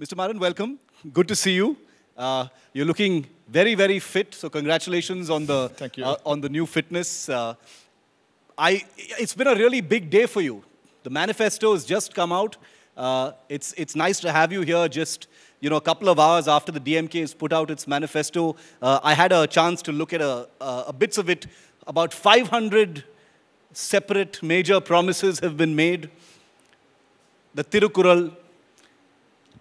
Mr. Maran, welcome. Good to see you. Uh, you're looking very, very fit. So congratulations on the Thank you. Uh, on the new fitness. Uh, I it's been a really big day for you. The manifesto has just come out. Uh, it's it's nice to have you here. Just you know, a couple of hours after the DMK has put out its manifesto, uh, I had a chance to look at a, a bits of it. About 500 separate major promises have been made. The Tirukural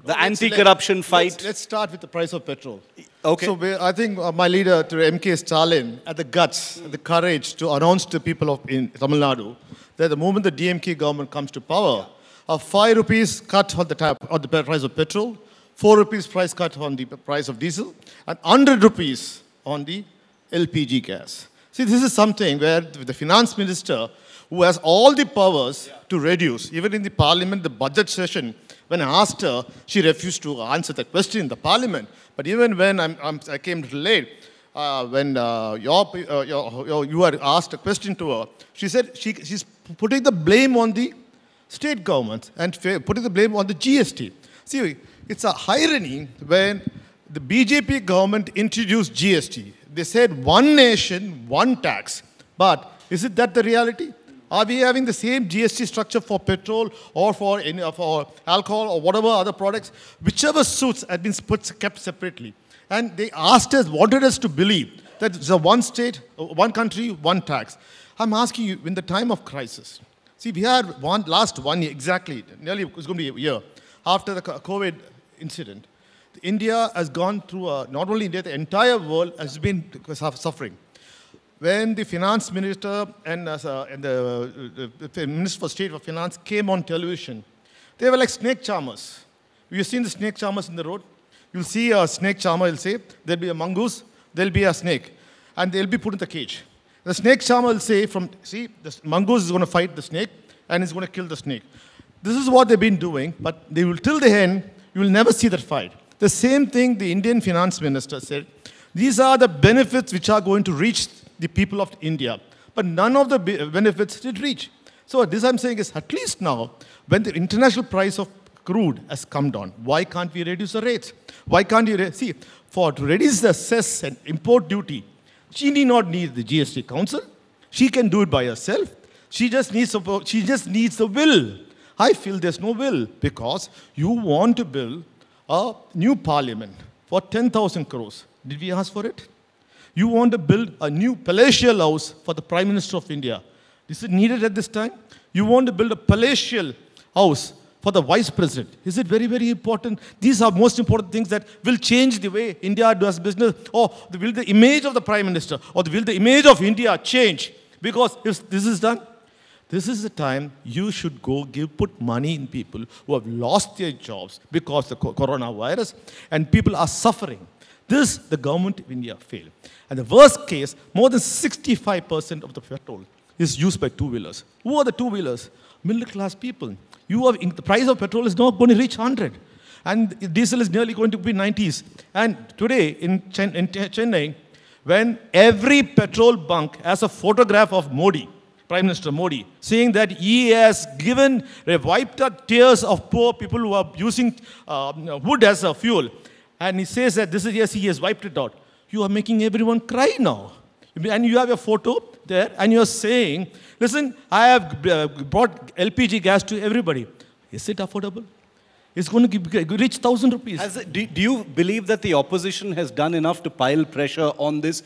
the no, anti-corruption fight? Let's, let's, start with the price of petrol. Okay. So I think uh, my leader, M.K. Stalin, had the guts, mm. the courage to announce to people of, in Tamil Nadu that the moment the DMK government comes to power, a five rupees cut on the, tap, on the price of petrol, four rupees price cut on the price of diesel, and hundred rupees on the LPG gas. See, this is something where the finance minister who has all the powers yeah. to reduce. Even in the parliament, the budget session, when I asked her, she refused to answer the question in the parliament. But even when I'm, I'm, i came late, uh, when uh, your, uh, your, your, you were asked a question to her, she said she, she's putting the blame on the state governments and putting the blame on the GST. See, it's a irony when the BJP government introduced GST. They said one nation, one tax. But is it that the reality? Are we having the same GST structure for petrol or for, any, uh, for alcohol or whatever other products? Whichever suits have been kept separately. And they asked us, wanted us to believe that it's a one state, uh, one country, one tax. I'm asking you, in the time of crisis, see, we had one last one year, exactly, nearly, it's going to be a year, after the COVID incident, India has gone through, a, not only India, the entire world has been suffering when the finance minister and, uh, and the, uh, the, minister for state for finance came on television, they were like snake charmers. You've seen the snake charmers in the road? You'll see a snake charmer, he'll say, there'll be a mongoose, there'll be a snake, and they'll be put in the cage. The snake charmer will say, from, see, the mongoose is going to fight the snake, and is going to kill the snake. This is what they've been doing, but they will, till the end, you will never see that fight. The same thing the Indian finance minister said. These are the benefits which are going to reach the people of India. But none of the uh, benefits did reach. So this I'm saying is at least now, when the international price of crude has come down, why can't we reduce the rates? Why can't you, see, for to reduce the cess and import duty, she need not need the GST Council. She can do it by herself. She just needs support. She just needs the will. I feel there's no will because you want to build a new parliament for 10,000 crores. Did we ask for it? You want to build a new palatial house for the Prime Minister of India. Is it needed at this time? You want to build a palatial house for the Vice President. Is it very, very important? These are most important things that will change the way India does business or will the image of the Prime Minister or will the image of India change? Because if this is done, this is the time you should go give, put money in people who have lost their jobs because the coronavirus and people are suffering. This, the government of India failed. And the worst case, more than 65% of the petrol is used by two-wheelers. Who are the two-wheelers? Middle-class people. You have, the price of petrol is not going to reach 100. And diesel is nearly going to be 90s. And today in, Chen in Chennai, when every petrol bunk has a photograph of Modi, Prime Minister Modi, saying that he has given, wiped out tears of poor people who are using uh, wood as a fuel. And he says that this is, yes, he has wiped it out. You are making everyone cry now. And you have a photo there, and you are saying, listen, I have uh, brought LPG gas to everybody. Is it affordable? It's going to reach 1,000 rupees. It, do you believe that the opposition has done enough to pile pressure on this?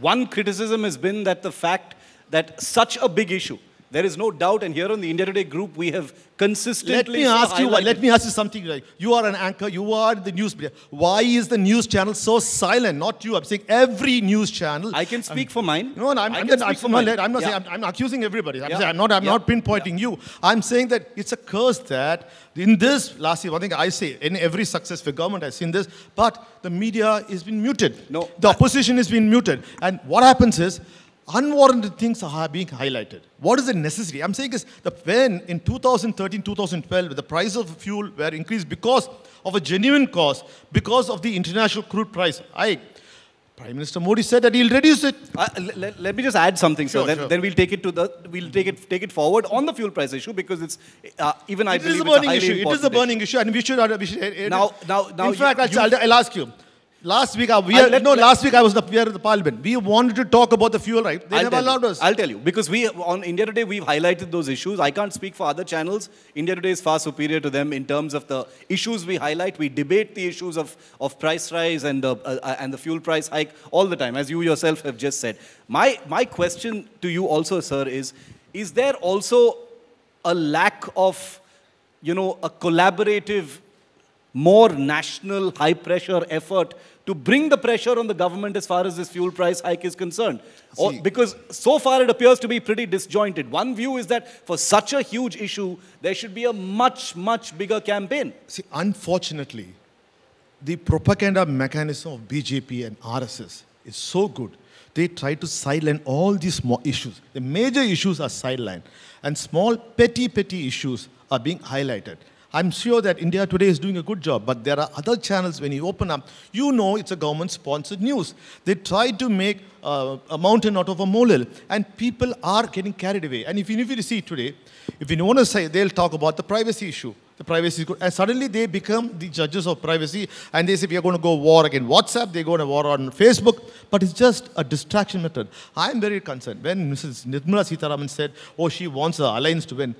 One criticism has been that the fact that such a big issue there is no doubt, and here on the India Today group, we have consistently. Let me ask you. Let me ask you something. Right? You are an anchor. You are the news media. Why is the news channel so silent? Not you. I'm saying every news channel. I can speak um, for mine. No, no. I'm, I am i i am I'm not. I'm not yeah. saying. I'm, accusing everybody. I'm, yeah. saying, I'm not. I'm yeah. not pinpointing you. I'm saying that it's a curse that in this last year. One thing I say in every successful government, I've seen this, but the media is being muted. No, the opposition is being muted, and what happens is unwarranted things are being highlighted. What is the necessity? I'm saying is that when in 2013, 2012, the price of fuel were increased because of a genuine cause, because of the international crude price hike. Prime Minister Modi said that he'll reduce it. Uh, let, let me just add something, sir. Sure, then, sure. then, we'll take it to the we'll take it take it forward on the fuel price issue because it's uh, even I believe it's a burning issue. It is a burning issue, and we should, uh, we should uh, now now now. In fact, you, I'll, I'll ask you. Last week, I, we are, let, no, let, last week I was the, we are the parliament. We wanted to talk about the fuel right. They I'll never allowed us. I'll tell you. Because we, on India Today, we've highlighted those issues. I can't speak for other channels. India Today is far superior to them in terms of the issues we highlight. We debate the issues of, of price rise and the, uh, and the fuel price hike all the time, as you yourself have just said. My, my question to you also, sir, is, is there also a lack of, you know, a collaborative more national high pressure effort to bring the pressure on the government as far as this fuel price hike is concerned. Or, because so far it appears to be pretty disjointed. One view is that for such a huge issue, there should be a much, much bigger campaign. See, unfortunately, the propaganda mechanism of BJP and RSS is so good. They try to silence all these small issues. The major issues are sidelined, and small, petty, petty issues are being highlighted. I'm sure that India Today is doing a good job, but there are other channels when you open up. You know it's a government sponsored news. They try to make uh, a mountain out of a molehill, and people are getting carried away. And if you, if you see today, if you want to say, they'll talk about the privacy issue. The privacy, and suddenly they become the judges of privacy, and they say we are going to go war against WhatsApp. They are going to war on Facebook, but it's just a distraction method. I am very concerned when Mrs. Nirmala Sitaraman said, "Oh, she wants the alliance to win."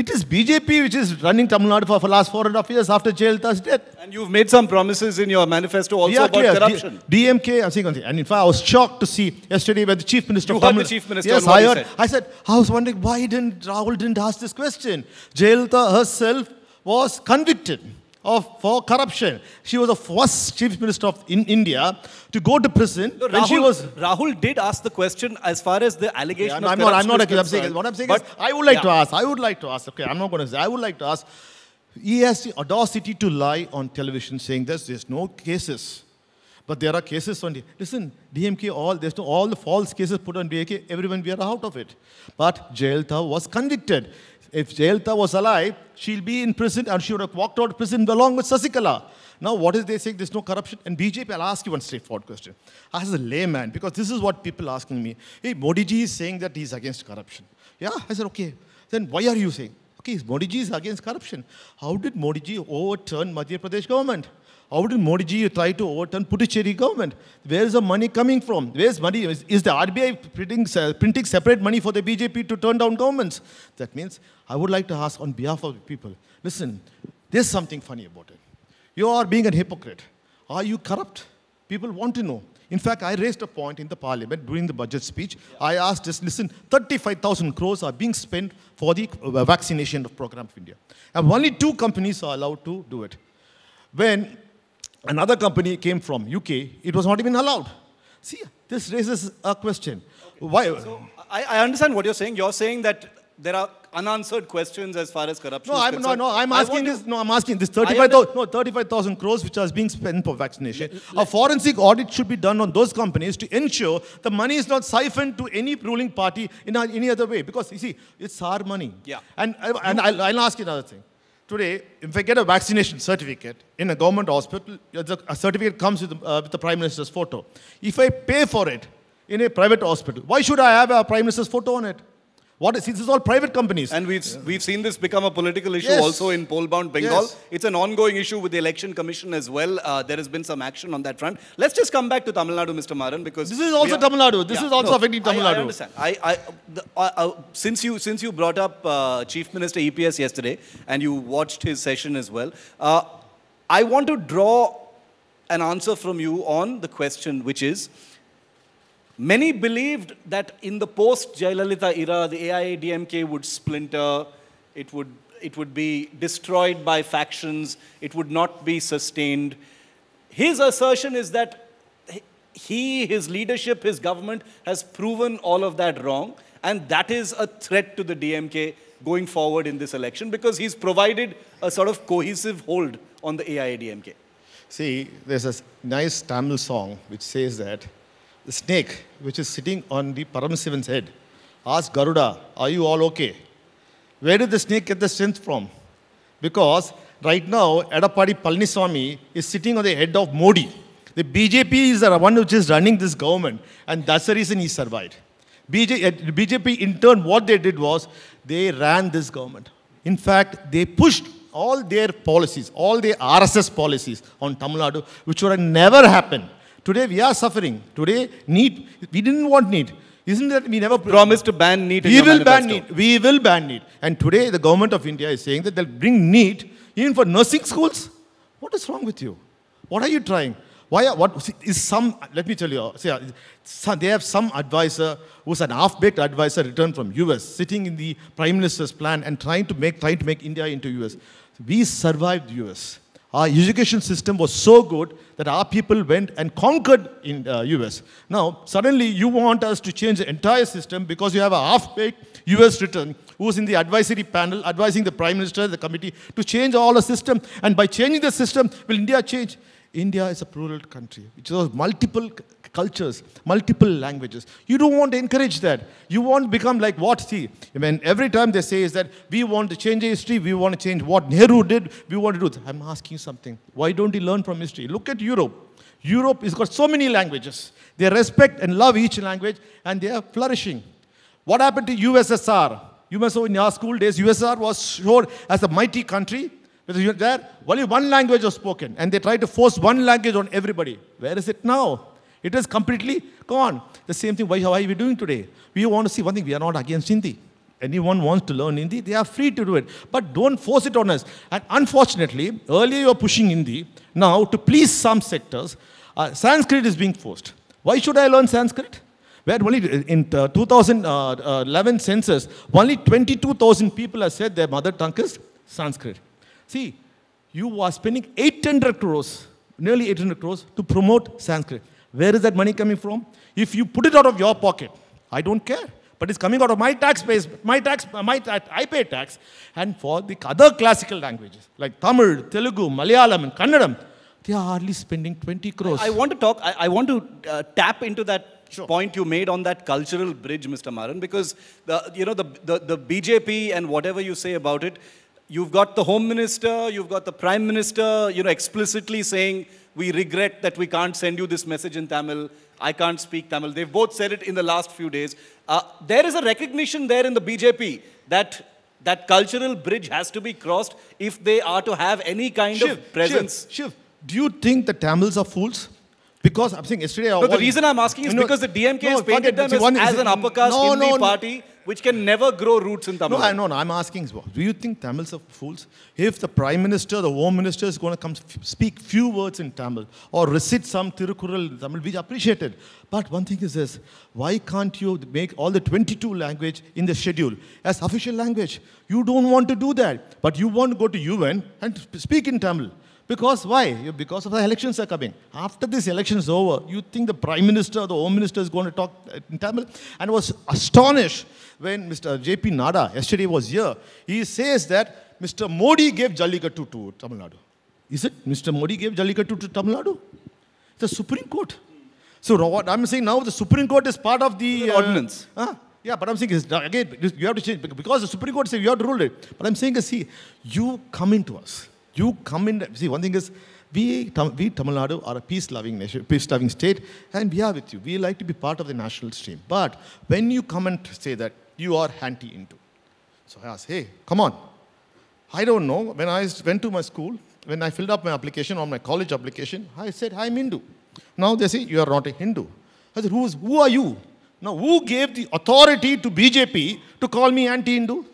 It is BJP which is running Tamil Nadu for the last four and a half years after Jayalalitha's death. And you've made some promises in your manifesto also yeah, about clear. corruption. D DMK, I'm saying And in fact, I was shocked to see yesterday when the Chief Minister... You heard Tamil the Chief Minister yes, I heard. said. I said, I was wondering why didn't Rahul didn't ask this question. Jayalalitha herself was convicted of for corruption. She was the first chief minister of in India to go to prison. Rahul, she was Rahul did ask the question as far as the allegation. Yeah, I'm not. I'm not. I'm saying what I'm saying but, is I would like yeah. to ask. I would like to ask. Okay, I'm not going to say. I would like to ask. He has the audacity to lie on television saying this. There's no cases. But there are cases on, listen, DMK, all, there's no, all the false cases put on DMK, everyone, we are out of it. But Jail was convicted. If Jayalalitha was alive, she'll be in prison and she would have walked out of prison along with Sasikala. Now, what is they saying? There's no corruption. And BJP, I'll ask you one straightforward question. As a layman, because this is what people are asking me. Hey, Modiji is saying that he's against corruption. Yeah, I said, okay. Then why are you saying? Okay, Modiji is against corruption. How did Modiji overturn Madhya Pradesh government? How did Modi ji try to overturn Puducherry government? Where is the money coming from? Where is money? Is, is the RBI printing, uh, printing separate money for the BJP to turn down governments? That means I would like to ask on behalf of the people, listen, there's something funny about it. You are being a hypocrite. Are you corrupt? People want to know. In fact, I raised a point in the parliament during the budget speech. Yeah. I asked just listen, 35,000 crores are being spent for the uh, vaccination program of India. And only two companies are allowed to do it. When Another company came from UK. It was not even allowed. See, this raises a question. Okay. Why? So, I, I understand what you're saying. You're saying that there are unanswered questions as far as corruption. No, I'm concerned. no, no. I'm asking this. No, I'm asking this. Thirty-five thousand. No, thirty-five thousand crores, which is being spent for vaccination. A forensic audit should be done on those companies to ensure the money is not siphoned to any ruling party in any other way. Because you see, it's our money. Yeah. And and I'll, I'll ask you another thing. Today, if I get a vaccination certificate in a government hospital, a certificate comes with, uh, with the Prime Minister's photo. If I pay for it in a private hospital, why should I have a Prime Minister's photo on it? What is this? Is all private companies. And we've yeah. we've seen this become a political issue yes. also in poll-bound Bengal. Yes. It's an ongoing issue with the election commission as well. Uh, there has been some action on that front. Let's just come back to Tamil Nadu, Mr. Maran, because this is also are, Tamil Nadu. This yeah, is also no, affecting Tamil Nadu. I, I understand. I, I, the, uh, uh, since you since you brought up uh, Chief Minister EPS yesterday and you watched his session as well, uh, I want to draw an answer from you on the question, which is. Many believed that in the post Jayalalitha era, the AIADMK would splinter, it would, it would be destroyed by factions, it would not be sustained. His assertion is that he, his leadership, his government has proven all of that wrong, and that is a threat to the DMK going forward in this election because he's provided a sort of cohesive hold on the AIADMK. See, there's a nice Tamil song which says that the snake which is sitting on the Paramasivan's head asked Garuda, Are you all okay? Where did the snake get the strength from? Because right now, Adapadi Palaniswamy is sitting on the head of Modi. The BJP is the one which is running this government, and that's the reason he survived. BJ, eh, BJP, in turn, what they did was they ran this government. In fact, they pushed all their policies, all the RSS policies on Tamil Nadu, which would have never happened Today we are suffering. Today need we didn't want need. Isn't that we never promised to ban need? We will ban need. We will ban need. And today the government of India is saying that they'll bring need even for nursing schools. What is wrong with you? What are you trying? Why are, what see, is some? Let me tell you. See, uh, they have some advisor who's an half-baked advisor returned from U.S. sitting in the prime minister's plan and trying to make trying to make India into U.S. We survived U.S. Our education system was so good that our people went and conquered in uh, US. Now, suddenly you want us to change the entire system because you have a half-baked US return who's in the advisory panel advising the Prime Minister, the committee, to change all the system. And by changing the system, will India change? India is a plural country, which has multiple cultures, multiple languages. You don't want to encourage that. You want to become like what? See, I mean, every time they say is that we want to change history, we want to change what Nehru did, we want to do this. I'm asking you something. Why don't you learn from history? Look at Europe. Europe has got so many languages. They respect and love each language and they are flourishing. What happened to USSR? You must know in our school days, USSR was sure as a mighty country, because you there, only one language was spoken, and they tried to force one language on everybody. Where is it now? It is completely gone. The same thing, why, why are we doing today? We want to see one thing, we are not against Hindi. Anyone wants to learn Hindi, they are free to do it. But don't force it on us. And unfortunately, earlier you were pushing Hindi. Now, to please some sectors, uh, Sanskrit is being forced. Why should I learn Sanskrit? where only uh, in uh, 2011 uh, census, only 22,000 people have said their mother tongue is Sanskrit. See, you are spending 800 crores, nearly 800 crores to promote Sanskrit. Where is that money coming from? If you put it out of your pocket, I don't care. But it's coming out of my tax base, my tax, my tax, I pay tax. And for the other classical languages like Tamil, Telugu, Malayalam, and Kannadam, they are hardly spending 20 crores. I, I want to talk, I, I want to uh, tap into that Sure. point you made on that cultural bridge, Mr. Maran, because the, you know the, the, the BJP and whatever you say about it, You've got the home minister, you've got the prime minister, you know, explicitly saying, we regret that we can't send you this message in Tamil. I can't speak Tamil. They've both said it in the last few days. Uh, there is a recognition there in the BJP that that cultural bridge has to be crossed if they are to have any kind Shiv, of presence. Shiv, Shiv, do you think the Tamils are fools? Because I'm saying yesterday. No, the reason I'm asking is because the DMK no, has painted them as, one, as an uppercaste no, Hindi party which can never grow roots in Tamil. No, I, know. no I'm asking, do you think Tamils are fools? If the Prime Minister, the Home Minister is going to come speak few words in Tamil or recite some Tirukural in Tamil, we appreciate it. But one thing is this, why can't you make all the 22 language in the schedule as official language? You don't want to do that, but you want to go to UN and speak in Tamil. Because why? Because of the elections are coming. After this election is over, you think the Prime Minister the Home Minister is going to talk uh, in Tamil? And I was astonished when Mr. J.P. Nada yesterday was here, he says that Mr. Modi gave Jallikattu to Tamil Nadu. Is it? Mr. Modi gave Jallikattu to Tamil Nadu? The Supreme Court. So what I'm saying now, the Supreme Court is part of the... Uh, ordinance. Huh? Yeah, but I'm saying is, again, you have to change, because the Supreme Court said you have to rule it. But I'm saying is, see, you come into us. You come in, see, one thing is, we, we Tamil Nadu are a peace-loving nation, peace-loving state, and we are with you. We like to be part of the national stream. But when you come and say that you are anti into. So I asked, hey, come on. I don't know. When I went to my school, when I filled up my application or my college application, I said, I'm Hindu. Now they say, you are not a Hindu. I said, Who's, who are you? Now, who gave the authority to BJP to call me anti-Hindu?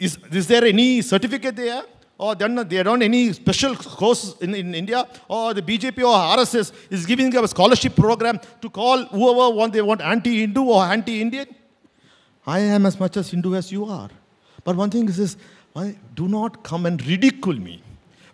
Is, is there any certificate there? Or they're not, they're not any special course in, in India? Or the BJP or RSS is giving a scholarship program to call whoever want, they want anti-Hindu or anti-Indian? I am as much as Hindu as you are. But one thing is this do not come and ridicule me.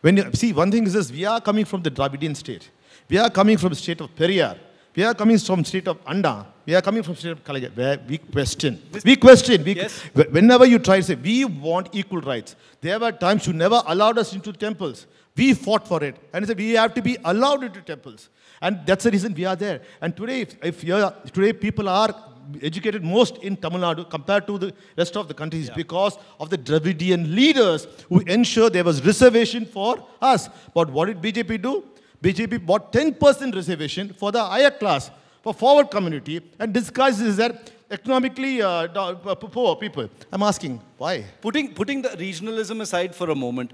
When you, see, one thing is this we are coming from the Dravidian state, we are coming from the state of Periyar. We are coming from state of Anda. We are coming from state of Kalaja, where we question. We question. We, yes. Whenever you try to say, we want equal rights. There were times you never allowed us into temples. We fought for it. And said, we have to be allowed into temples. And that's the reason we are there. And today, if, if today people are educated most in Tamil Nadu compared to the rest of the countries yeah. because of the Dravidian leaders who ensured there was reservation for us. But what did BJP do? BJP bought 10% reservation for the higher class, for forward community, and disguises that economically uh, uh poor people. I'm asking, why? Putting, putting the regionalism aside for a moment,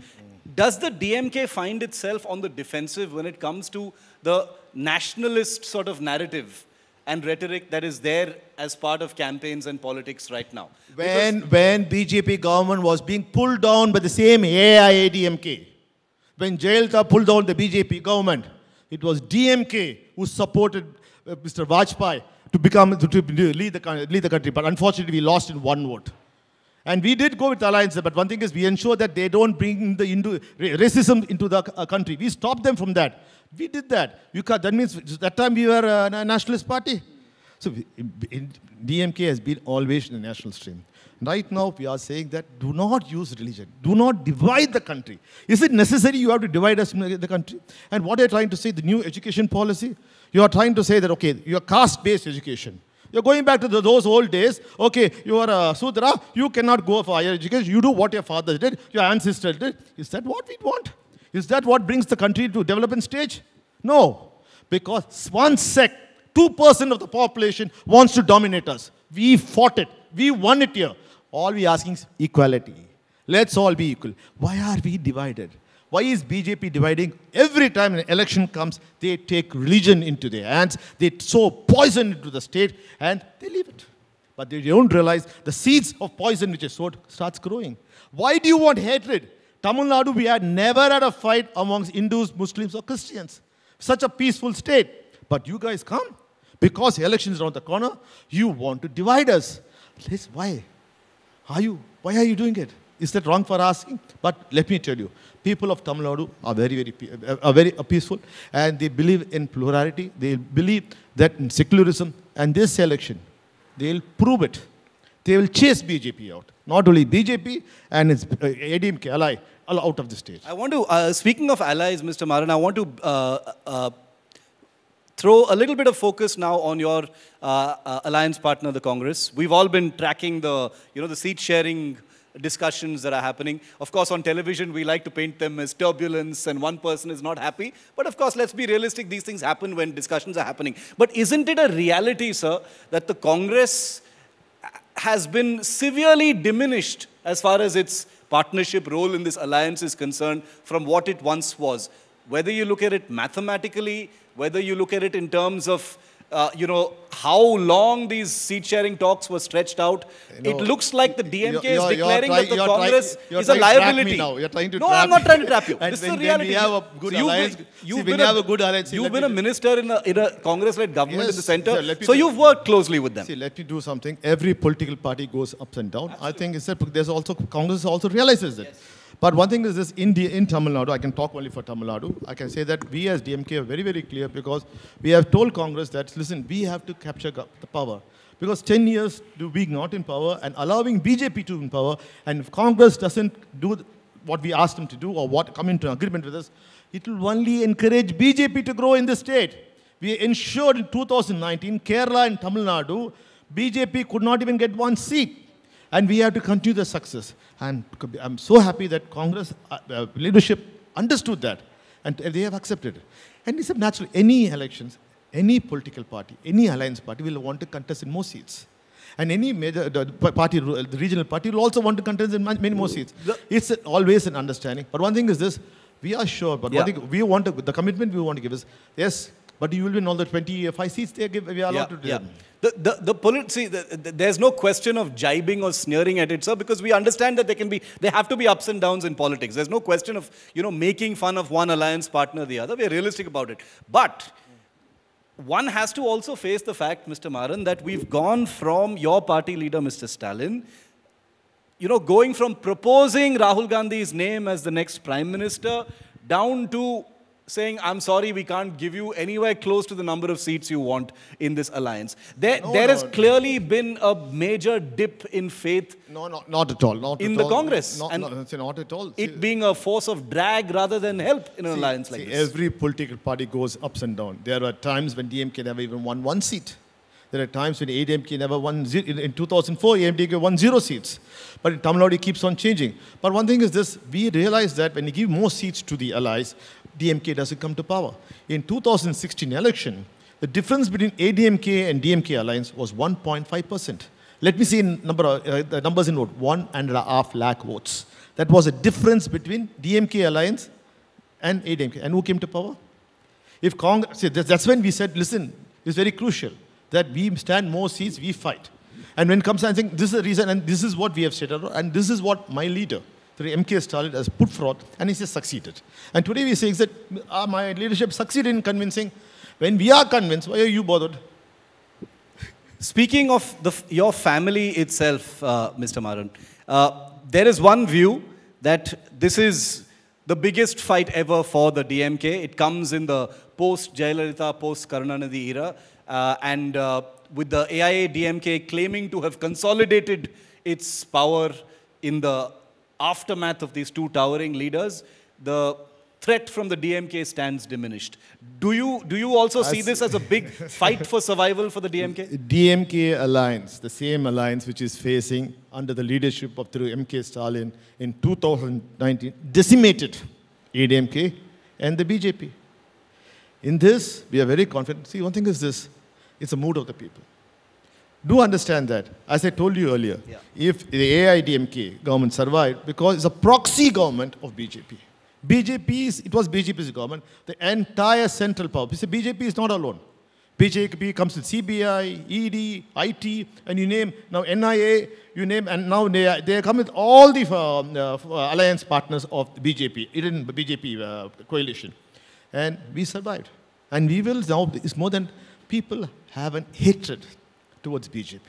does the DMK find itself on the defensive when it comes to the nationalist sort of narrative and rhetoric that is there as part of campaigns and politics right now. When, because when BJP government was being pulled down by the same AIADMK, when Jayalalitha pulled down the BJP government, it was DMK who supported uh, Mr. Vajpayee to become to, to lead, the, lead the country. But unfortunately, we lost in one vote. And we did go with alliances, but one thing is we ensure that they don't bring the Hindu racism into the uh, country. We stop them from that. We did that. You can, that means that time we were uh, a nationalist party. So DMK has been always in the national stream. Right now, we are saying that do not use religion. Do not divide the country. Is it necessary you have to divide us uh, the country? And what are trying to say? The new education policy? You are trying to say that, okay, your caste-based education. You're going back to the, those old days. Okay, you are a Sudra. You cannot go for higher education. You do what your father did, your ancestors did. Is that what we want? Is that what brings the country to development stage? No, because one sect, 2% of the population wants to dominate us. We fought it. We won it here. All we asking is equality. Let's all be equal. Why are we divided? Why is BJP dividing? Every time an election comes, they take religion into their hands, they sow poison into the state, and they leave it. But they don't realize the seeds of poison which is sowed starts growing. Why do you want hatred? Tamil Nadu, we had never had a fight amongst Hindus, Muslims, or Christians. Such a peaceful state. But you guys come because election is around the corner. You want to divide us. Please, why? Are you? Why are you doing it? Is that wrong for asking? But let me tell you, people of Tamil Nadu are very, very, uh, are very peaceful, and they believe in plurality. They believe that in secularism, and this election, they'll prove it. They will chase BJP out. Not only BJP and its uh, ADMK ally out of the state. I want to, uh, speaking of allies, Mr. Maran, I want to uh, uh, throw a little bit of focus now on your uh, uh, alliance partner, the Congress. We've all been tracking the, you know, the seat sharing discussions that are happening. Of course, on television, we like to paint them as turbulence and one person is not happy. But of course, let's be realistic. These things happen when discussions are happening. But isn't it a reality, sir, that the Congress has been severely diminished as far as its partnership role in this alliance is concerned from what it once was. Whether you look at it mathematically, whether you look at it in terms of uh, you know, how long these seat sharing talks were stretched out. You know, it looks like the DMK you're, you're, is declaring try, that the Congress try, is a liability. now. You're trying to no, I'm not trying to trap you. this is the reality. Have a good you've alliance. Been, you've see, been a, a, good alliance. You've been a minister in a, in a Congress-led government yes, in the center. Sir, so do, you've worked closely with them. See, let me do something. Every political party goes ups and down. Absolutely. I think it's that there's also Congress also realizes it. Yes. But one thing is this, in, in Tamil Nadu, I can talk only for Tamil Nadu, I can say that we as DMK are very, very clear because we have told Congress that, listen, we have to capture the power. Because 10 years to be not in power and allowing BJP to be in power, and if Congress doesn't do what we asked them to do or what come into an agreement with us, it will only encourage BJP to grow in the state. We ensured in 2019, Kerala and Tamil Nadu, BJP could not even get one seat and we have to continue the success. And I'm so happy that Congress uh, uh leadership understood that and they have accepted it. And it's natural. Any elections, any political party, any alliance party will want to contest in more seats. And any major the party, the regional party will also want to contest in many more seats. It's always an understanding. But one thing is this, we are sure, but yeah. we want to, the commitment we want to give is, yes, but you will win all the 20, uh, seats they give, we are allowed yeah, to do. Yeah. The, the, the polit- see, the, the, there's no question of jibing or sneering at it, sir, because we understand that there can be, there have to be ups and downs in politics. There's no question of, you know, making fun of one alliance partner the other. We're realistic about it. But one has to also face the fact, Mr. Maran, that we've gone from your party leader, Mr. Stalin, you know, going from proposing Rahul Gandhi's name as the next prime minister down to saying, I'm sorry, we can't give you anywhere close to the number of seats you want in this alliance. There, no, there no, has no. clearly been a major dip in faith. No, no not at all. Not in the all. Congress. Not, not, not, at all. See, it being a force of drag rather than help in an see, alliance like see, this. Every political party goes ups and downs. There are times when DMK never even won one seat. There are times when ADMK never won, in 2004, AMDK won zero seats. But in Tamil Nadu, it keeps on changing. But one thing is this, we realize that when you give more seats to the allies, DMK doesn't come to power. In 2016 election, the difference between ADMK and DMK alliance was 1.5%. Let me see number, uh, the numbers in vote, one and a half lakh votes. That was a difference between DMK alliance and ADMK. And who came to power? If Congress, see, that's when we said, listen, it's very crucial that we stand more seats, we fight. And when it comes, I think this is the reason, and this is what we have said, and this is what my leader, through M.K. started as put fraud, and he says succeeded. And today we say that uh, my leadership succeeded in convincing. When we are convinced, why are you bothered? Speaking of the, your family itself, uh, Mr. Maran, uh, there is one view that this is the biggest fight ever for the DMK. It comes in the post-Jayalalitha, post-Karunanidhi era. Uh, and uh, with the AIA-DMK claiming to have consolidated its power in the aftermath of these two towering leaders, the threat from the DMK stands diminished. Do you, do you also see this as a big fight for survival for the DMK? DMK alliance, the same alliance which is facing under the leadership of through MK Stalin in 2019, decimated ADMK and the BJP. In this, we are very confident. See, one thing is this, it's a mood of the people. Do understand that. As I told you earlier, yeah. if the AIDMK government survived because it's a proxy government of BJP. BJP, it was BJP's government, the entire central power. See, BJP is not alone. BJP comes with CBI, ED, IT, and you name, now NIA, you name, and now they, they come with all the um, uh, uh, alliance partners of BJP, even BJP uh, coalition. And we survived. And we will now, it's more than people have an hatred towards BJP.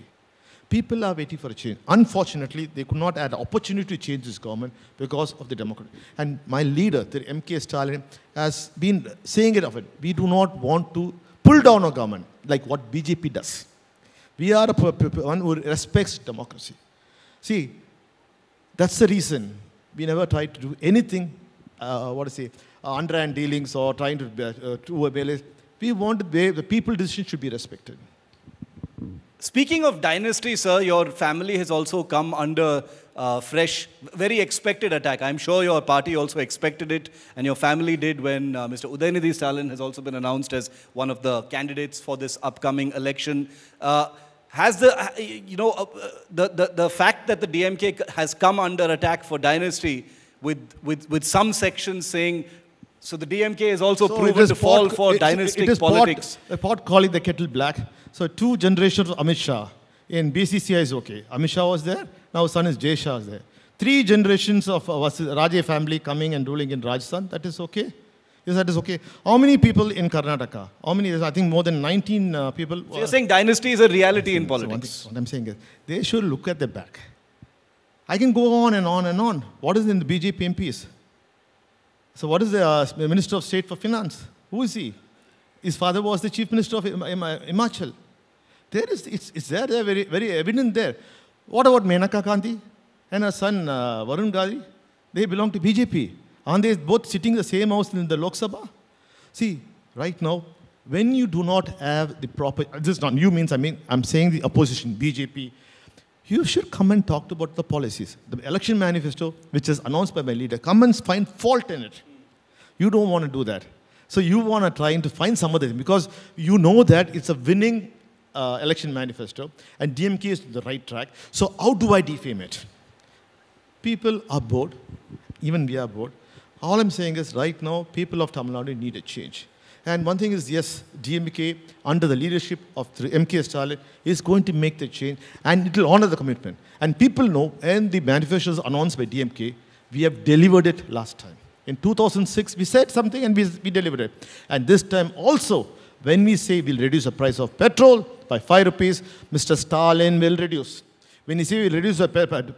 People are waiting for a change. Unfortunately, they could not have the opportunity to change this government because of the democracy. And my leader, the MK Stalin, has been saying it often. We do not want to pull down a government like what BJP does. We are one who respects democracy. See, that's the reason we never tried to do anything, uh, what to say, uh, underhand dealings or trying to, uh, to We want the, the people decision should be respected. Speaking of dynasty, sir, your family has also come under uh, fresh, very expected attack. I'm sure your party also expected it, and your family did when uh, Mr. Udayanidhi Stalin has also been announced as one of the candidates for this upcoming election. Uh, has the, uh, you know, uh, the, the, the fact that the DMK has come under attack for dynasty with, with, with some sections saying so the DMK is also so proven is to pot, fall for dynastic it is politics. Pot, a pot calling the kettle black. So two generations of Amit Shah in BCCI is okay. Amit Shah was there. Now son is Jay Shah is there. Three generations of Rajya family coming and ruling in Rajasthan. That is okay. Yes, that is okay. How many people in Karnataka? How many? I think more than 19 uh, people. So you're saying dynasty is a reality in politics. So what I'm saying is they should look at the back. I can go on and on and on. What is in the BJP MPs? So what is the uh, Minister of State for Finance? Who is he? His father was the Chief Minister of Imachal. There is, it's, it's there, there very, very evident there. What about Menaka Gandhi and her son uh, Varun Gandhi? They belong to BJP. Aren't they both sitting in the same house in the Lok Sabha? See, right now, when you do not have the proper, uh, this is not you means, I mean, I'm saying the opposition, BJP, you should come and talk about the policies. The election manifesto, which is announced by my leader, come and find fault in it. You don't want to do that. So you want to try to find some other thing because you know that it's a winning uh, election manifesto and DMK is the right track. So how do I defame it? People are bored. Even we are bored. All I'm saying is right now, people of Tamil Nadu need a change. And one thing is, yes, DMK, under the leadership of MK Stalin, is going to make the change and it will honor the commitment. And people know, and the manifestos announced by DMK, we have delivered it last time. In 2006, we said something and we, we delivered it. And this time also, when we say we'll reduce the price of petrol by 5 rupees, Mr. Stalin will reduce. When you say we'll reduce the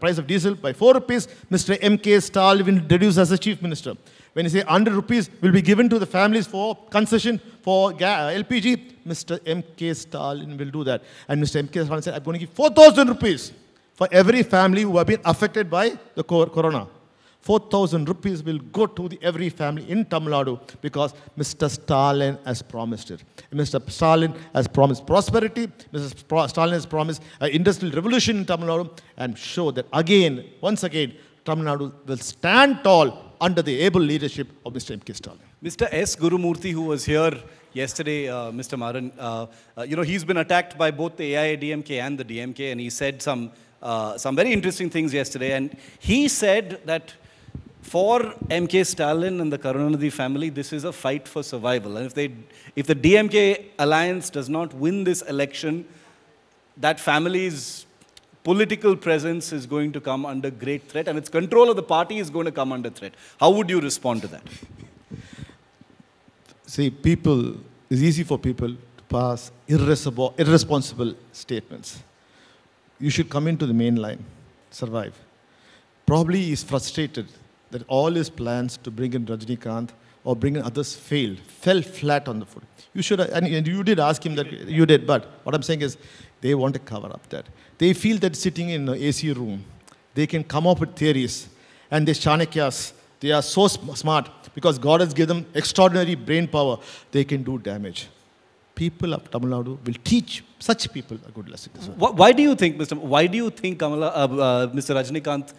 price of diesel by 4 rupees, Mr. M.K. Stalin will reduce as the chief minister. When you say 100 rupees will be given to the families for concession for uh, LPG, Mr. M.K. Stalin will do that. And Mr. M.K. Stalin said, I'm going to give 4,000 rupees for every family who have been affected by the corona. 4,000 rupees will go to the, every family in Tamil Nadu because Mr. Stalin has promised it. Mr. Stalin has promised prosperity. Mr. Stalin has promised an industrial revolution in Tamil Nadu. and show that again, once again, Tamil Nadu will stand tall under the able leadership of Mr. M.K. Stalin. Mr. S. Gurumurthy, who was here yesterday, uh, Mr. Maran, uh, uh, you know, he's been attacked by both the AIADMK and the DMK, and he said some, uh, some very interesting things yesterday. And he said that for MK Stalin and the Karunanidhi family, this is a fight for survival. And if, they, if the DMK alliance does not win this election, that family's political presence is going to come under great threat and its control of the party is going to come under threat. How would you respond to that? See, people, it's easy for people to pass irresponsible, irresponsible statements. You should come into the main line, survive. Probably is frustrated that all his plans to bring in Rajnikant or bring in others failed, fell flat on the foot. You should, and you did ask him that, you did, but what I'm saying is they want to cover up that. They feel that sitting in an AC room, they can come up with theories and they Chanakyas, they are so smart because God has given them extraordinary brain power, they can do damage people of Tamil Nadu will teach such people a good lesson. Why, do you think, Mr. Why do you think Kamala, uh, uh, Mr. Rajnikanth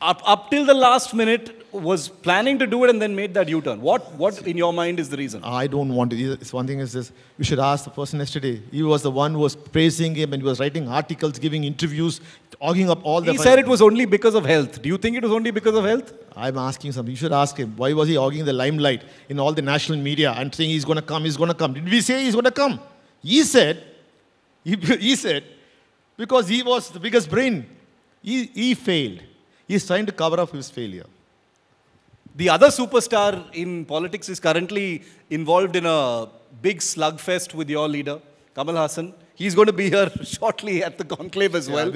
up, up till the last minute was planning to do it and then made that U-turn. What, what in your mind is the reason? I don't want to. It's one thing is this. You should ask the person yesterday. He was the one who was praising him and he was writing articles, giving interviews, hogging up all the... He said it was only because of health. Do you think it was only because of health? I'm asking something. You should ask him. Why was he hogging the limelight in all the national media and saying he's going to come, he's going to come? Did we say he's going to come? He said, he, he said, because he was the biggest brain. He, he failed. He's trying to cover up his failure. The other superstar in politics is currently involved in a big slugfest with your leader, Kamal Hassan. He's going to be here shortly at the conclave as yeah, well.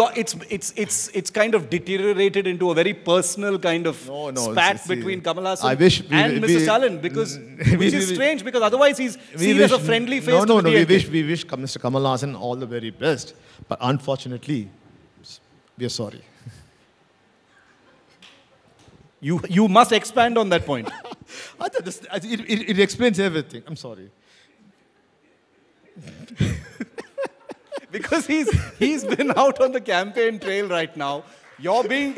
got it's it's it's it's kind of deteriorated into a very personal kind of no, no, spat see, between Kamal Hassan and we, Mr. Stalin because which we, is strange because otherwise he's seen as a friendly face. No, no, no. We wish we wish Mr. Kamal Hassan all the very best, but unfortunately, we are sorry. You, you must expand on that point. I thought this, it, it, it explains everything. I'm sorry. because he's, he's been out on the campaign trail right now. You're being,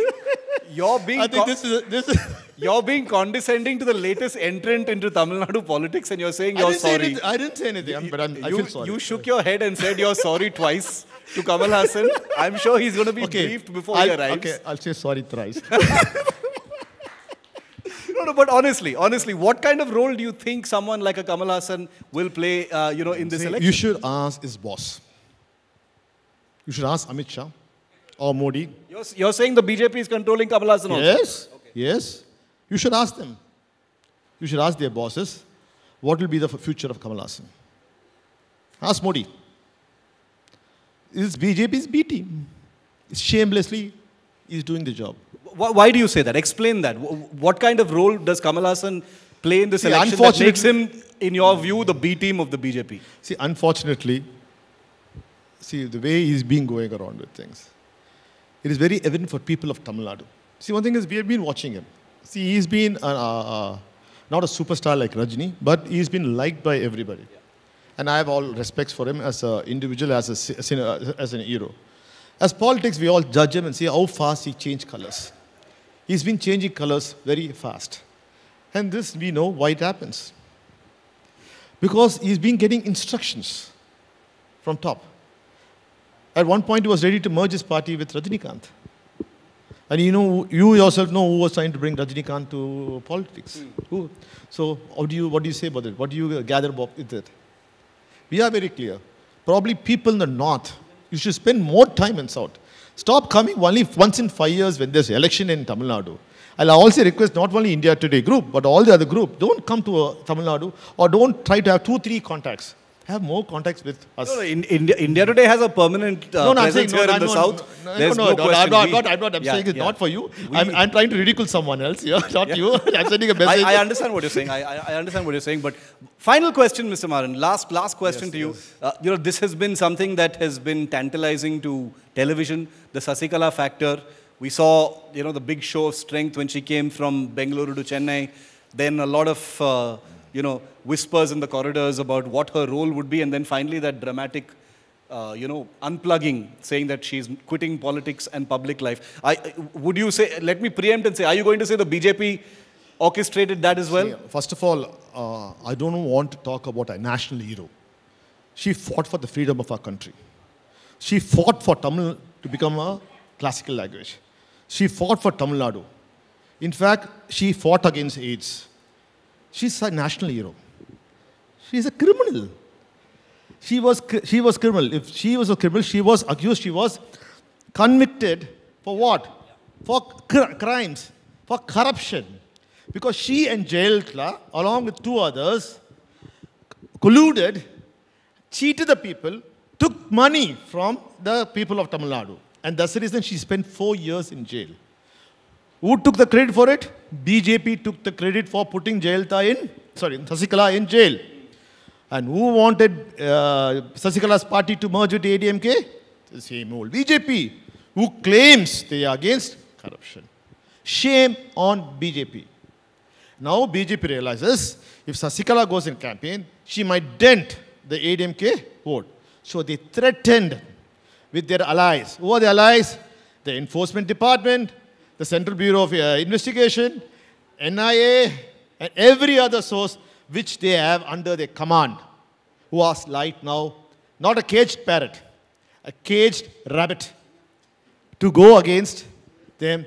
you're being, I think this is, a, this is you're being condescending to the latest entrant into Tamil Nadu politics and you're saying you're I sorry. I didn't say anything, I'm, but I'm, you, I feel sorry. You shook your head and said you're sorry twice to Kamal Hassan. I'm sure he's going to be okay, briefed before I'll, he arrives. Okay, I'll say sorry thrice no, no, but honestly, honestly, what kind of role do you think someone like a Kamal Hassan will play, uh, you know, in this See, election? You should ask his boss. You should ask Amit Shah or Modi. You're, you're saying the BJP is controlling Kamal Hassan also? Yes, okay. yes. You should ask them. You should ask their bosses, what will be the future of Kamal Hassan? Ask Modi. It's BJP's B team. Shamelessly, he's doing the job. Why do you say that? Explain that. What kind of role does Kamal Hassan play in this See, election that makes him, in your view, the B team of the BJP? See, unfortunately, see, the way he's been going around with things, it is very evident for people of Tamil Nadu. See, one thing is we have been watching him. See, he's been uh, uh, uh not a superstar like Rajni, but he's been liked by everybody. Yeah. And I have all respects for him as an individual, as, a, as, an, as an hero. As politics, we all judge him and see how fast he changed colors he has been changing colors very fast. And this we know why it happens. Because he's been getting instructions from top. At one point, he was ready to merge his party with Rajinikanth. And you know, you yourself know who was trying to bring Rajinikanth to politics. Mm. Who? So, what do you what do you say about it? What do you gather about it? We are very clear. Probably people in the north, you should spend more time in south. Stop coming only once in five years when there's election in Tamil Nadu. I'll also request not only India Today group, but all the other group, don't come to uh, Tamil Nadu or don't try to have two, three contacts have more contacts with us. No, no, India, India today has a permanent uh, no, no, presence saying, no, here in the south. No, no, no, no, I'm not, I'm not, I'm, not, I'm yeah, saying it's yeah. not for you. I'm, I'm trying to ridicule someone else here, not yeah. you. I'm sending a message. I, I understand what you're saying. I, I, understand what you're saying. But final question, Mr. Maran. Last, last question yes, to you. Yes. Uh, you know, this has been something that has been tantalizing to television, the Sasikala factor. We saw, you know, the big show of strength when she came from Bengaluru to Chennai. Then a lot of... Uh, you know, whispers in the corridors about what her role would be, and then finally that dramatic, uh, you know, unplugging, saying that she's quitting politics and public life. I, would you say, let me preempt and say, are you going to say the BJP orchestrated that as well? First of all, uh, I don't want to talk about a national hero. She fought for the freedom of our country. She fought for Tamil to become a classical language. She fought for Tamil Nadu. In fact, she fought against AIDS. She's a national hero. She's a criminal. She was, she was criminal. If she was a criminal, she was accused, she was convicted for what? For cr crimes, for corruption. Because she and Jayalalitha, along with two others, colluded, cheated the people, took money from the people of Tamil Nadu. And that's the reason she spent four years in jail. Who took the credit for it? BJP took the credit for putting Jayalalitha in, sorry, Sasikala in jail. And who wanted uh, Sasikala's party to merge with ADMK? The same old BJP, who claims they are against corruption. Shame on BJP. Now BJP realizes if Sasikala goes in campaign, she might dent the ADMK vote. So they threatened with their allies. Who are the allies? The enforcement department, the Central Bureau of uh, Investigation, NIA, and every other source which they have under their command, who are right now not a caged parrot, a caged rabbit, to go against them.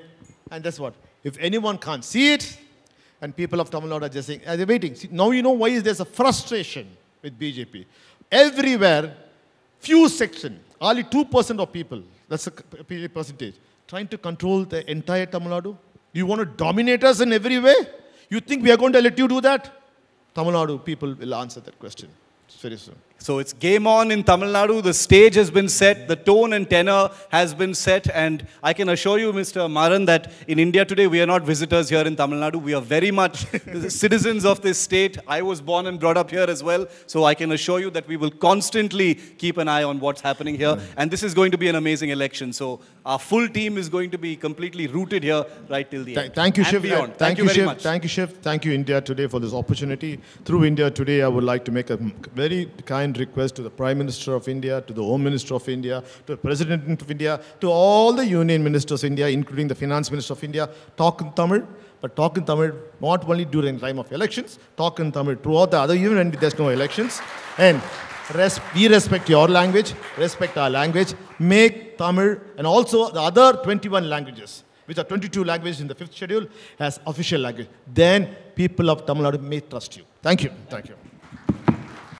And that's what. If anyone can't see it, and people of Tamil Nadu are just saying, are uh, they waiting? See, now you know why is there's a frustration with BJP. Everywhere, few section, only 2% of people, that's a percentage, trying to control the entire Tamil Nadu? You want to dominate us in every way? You think we are going to let you do that? Tamil Nadu people will answer that question. So it's game on in Tamil Nadu. The stage has been set, the tone and tenor has been set, and I can assure you, Mr. Maran, that in India today we are not visitors here in Tamil Nadu. We are very much citizens of this state. I was born and brought up here as well, so I can assure you that we will constantly keep an eye on what's happening here. And this is going to be an amazing election. So our full team is going to be completely rooted here right till the Th end. Thank you, Shiv. Thank, thank, you, you Shiv. Much. Thank you, Shiv. Thank you, India Today, for this opportunity. Through India Today, I would like to make a very kind request to the Prime Minister of India, to the Home Minister of India, to the President of India, to all the Union Ministers of India, including the Finance Minister of India, talk in Tamil, but talk in Tamil not only during time of elections, talk in Tamil throughout the other, even when there's no elections. And res we respect your language, respect our language, make Tamil and also the other 21 languages which are 22 languages in the fifth schedule, as official language. Then people of Tamil Nadu may trust you. Thank you. Thank you.